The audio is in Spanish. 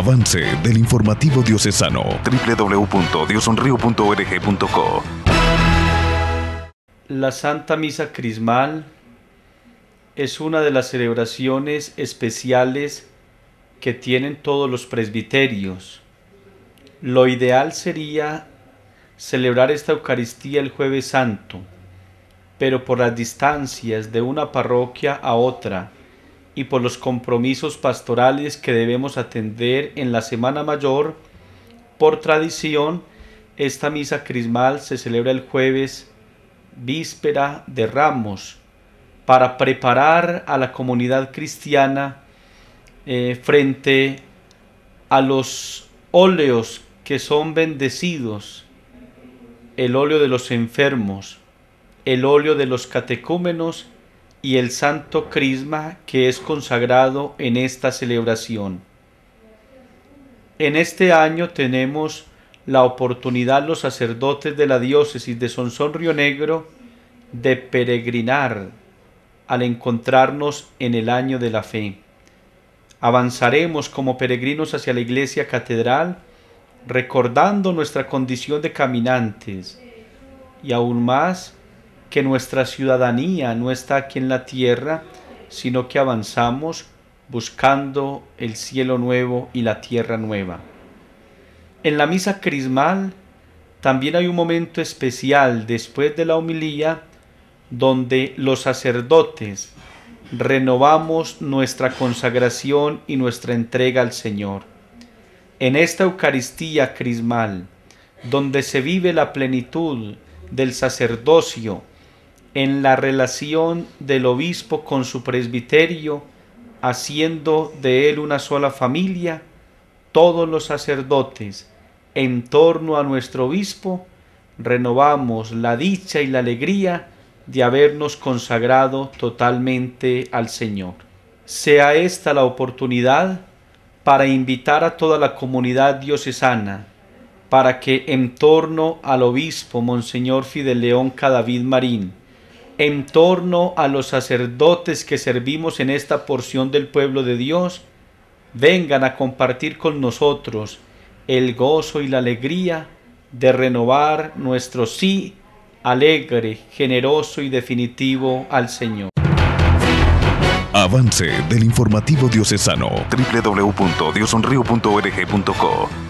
Avance del informativo diocesano www.diosonrio.org.co. La Santa Misa Crismal es una de las celebraciones especiales que tienen todos los presbiterios. Lo ideal sería celebrar esta Eucaristía el jueves santo, pero por las distancias de una parroquia a otra, y por los compromisos pastorales que debemos atender en la Semana Mayor, por tradición, esta misa crismal se celebra el jueves víspera de Ramos para preparar a la comunidad cristiana eh, frente a los óleos que son bendecidos, el óleo de los enfermos, el óleo de los catecúmenos y el santo crisma que es consagrado en esta celebración. En este año tenemos la oportunidad los sacerdotes de la diócesis de Sonsón Río Negro de peregrinar al encontrarnos en el año de la fe. Avanzaremos como peregrinos hacia la iglesia catedral, recordando nuestra condición de caminantes y aún más que nuestra ciudadanía no está aquí en la tierra, sino que avanzamos buscando el cielo nuevo y la tierra nueva. En la misa crismal también hay un momento especial después de la homilía donde los sacerdotes renovamos nuestra consagración y nuestra entrega al Señor. En esta Eucaristía crismal, donde se vive la plenitud del sacerdocio, en la relación del obispo con su presbiterio, haciendo de él una sola familia, todos los sacerdotes, en torno a nuestro obispo, renovamos la dicha y la alegría de habernos consagrado totalmente al Señor. Sea esta la oportunidad para invitar a toda la comunidad diocesana, para que en torno al obispo Monseñor Fidel León Cadavid Marín, en torno a los sacerdotes que servimos en esta porción del pueblo de Dios, vengan a compartir con nosotros el gozo y la alegría de renovar nuestro sí alegre, generoso y definitivo al Señor. Avance del informativo diocesano www.diosonrio.org.co